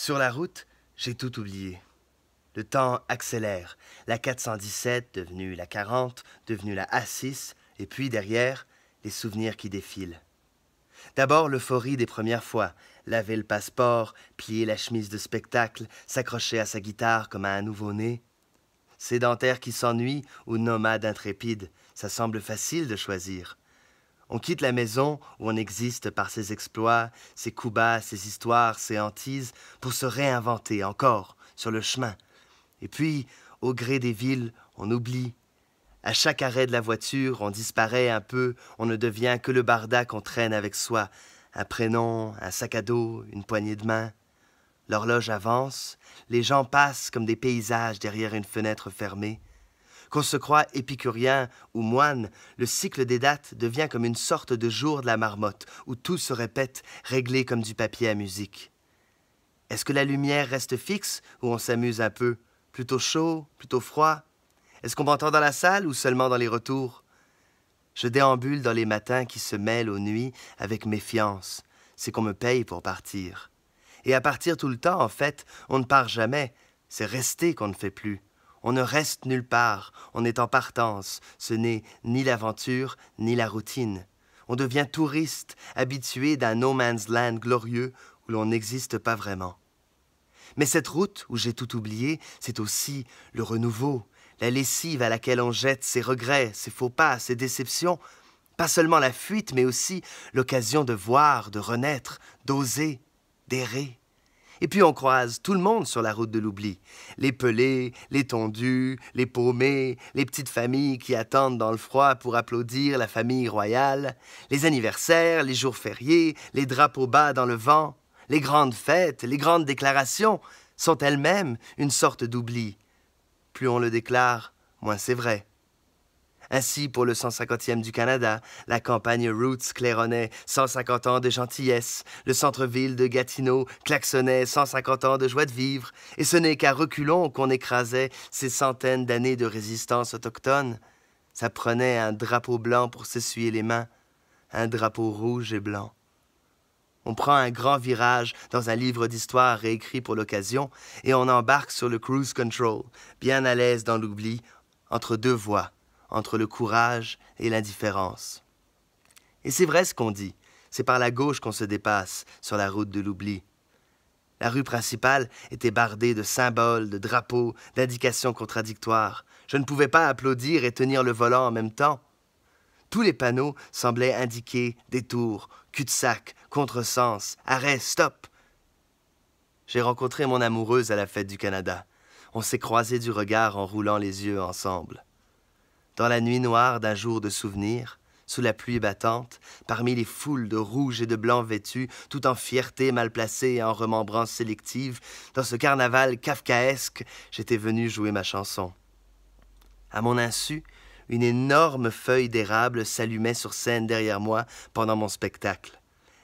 Sur la route, j'ai tout oublié. Le temps accélère. La 417 devenue la 40, devenue la A6, et puis derrière, les souvenirs qui défilent. D'abord l'euphorie des premières fois, laver le passeport, plier la chemise de spectacle, s'accrocher à sa guitare comme à un nouveau-né. Sédentaire qui s'ennuie ou nomade intrépide, ça semble facile de choisir. On quitte la maison où on existe par ses exploits, ses coups bas, ses histoires, ses hantises, pour se réinventer encore sur le chemin. Et puis, au gré des villes, on oublie. À chaque arrêt de la voiture, on disparaît un peu, on ne devient que le barda qu'on traîne avec soi. Un prénom, un sac à dos, une poignée de main. L'horloge avance, les gens passent comme des paysages derrière une fenêtre fermée. Qu'on se croit épicurien ou moine, le cycle des dates devient comme une sorte de jour de la marmotte, où tout se répète, réglé comme du papier à musique. Est-ce que la lumière reste fixe ou on s'amuse un peu Plutôt chaud, plutôt froid Est-ce qu'on m'entend dans la salle ou seulement dans les retours Je déambule dans les matins qui se mêlent aux nuits avec méfiance. C'est qu'on me paye pour partir. Et à partir tout le temps, en fait, on ne part jamais. C'est rester qu'on ne fait plus. On ne reste nulle part, on est en partance, ce n'est ni l'aventure ni la routine. On devient touriste, habitué d'un no man's land glorieux où l'on n'existe pas vraiment. Mais cette route où j'ai tout oublié, c'est aussi le renouveau, la lessive à laquelle on jette ses regrets, ses faux pas, ses déceptions, pas seulement la fuite, mais aussi l'occasion de voir, de renaître, d'oser, d'errer. Et puis on croise tout le monde sur la route de l'oubli. Les pelés, les tondus, les paumés, les petites familles qui attendent dans le froid pour applaudir la famille royale, les anniversaires, les jours fériés, les drapeaux bas dans le vent, les grandes fêtes, les grandes déclarations sont elles-mêmes une sorte d'oubli. Plus on le déclare, moins c'est vrai. Ainsi, pour le 150e du Canada, la campagne Roots claironnait 150 ans de gentillesse, le centre-ville de Gatineau klaxonnait 150 ans de joie de vivre, et ce n'est qu'à reculons qu'on écrasait ces centaines d'années de résistance autochtone. Ça prenait un drapeau blanc pour s'essuyer les mains, un drapeau rouge et blanc. On prend un grand virage dans un livre d'histoire réécrit pour l'occasion et on embarque sur le cruise control, bien à l'aise dans l'oubli, entre deux voies entre le courage et l'indifférence. Et c'est vrai ce qu'on dit, c'est par la gauche qu'on se dépasse sur la route de l'oubli. La rue principale était bardée de symboles, de drapeaux, d'indications contradictoires. Je ne pouvais pas applaudir et tenir le volant en même temps. Tous les panneaux semblaient indiquer détour, cul-de-sac, contresens, arrêt, stop. J'ai rencontré mon amoureuse à la fête du Canada. On s'est croisés du regard en roulant les yeux ensemble. Dans la nuit noire d'un jour de souvenir, sous la pluie battante, parmi les foules de rouges et de blancs vêtus, tout en fierté mal placée et en remembrance sélective, dans ce carnaval kafkaesque, j'étais venu jouer ma chanson. À mon insu, une énorme feuille d'érable s'allumait sur scène derrière moi pendant mon spectacle.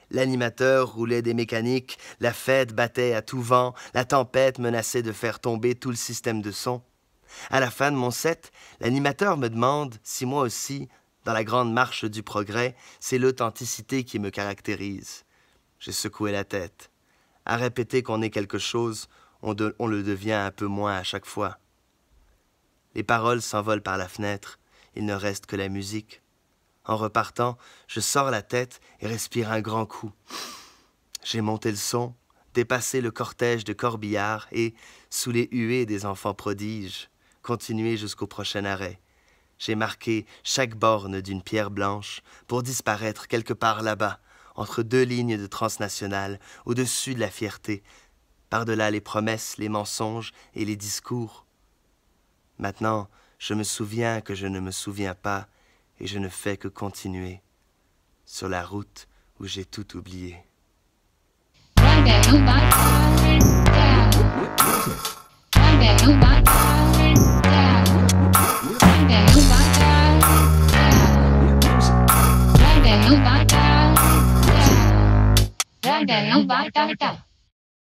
L'animateur roulait des mécaniques, la fête battait à tout vent, la tempête menaçait de faire tomber tout le système de son. À la fin de mon set, l'animateur me demande si moi aussi, dans la grande marche du progrès, c'est l'authenticité qui me caractérise. J'ai secoué la tête. À répéter qu'on est quelque chose, on, le devient un peu moins à chaque fois. Les paroles s'envolent par la fenêtre, il ne reste que la musique. En repartant, je sors la tête et respire un grand coup. J'ai monté le son, dépassé le cortège de corbillards et, sous les huées des enfants prodiges, continuer jusqu'au prochain arrêt. J'ai marqué chaque borne d'une pierre blanche pour disparaître quelque part là-bas, entre deux lignes de transnationales, au-dessus de la fierté, par-delà les promesses, les mensonges et les discours. Maintenant, je me souviens que je ne me souviens pas, et je ne fais que continuer sur la route où j'ai tout oublié. vai cá cá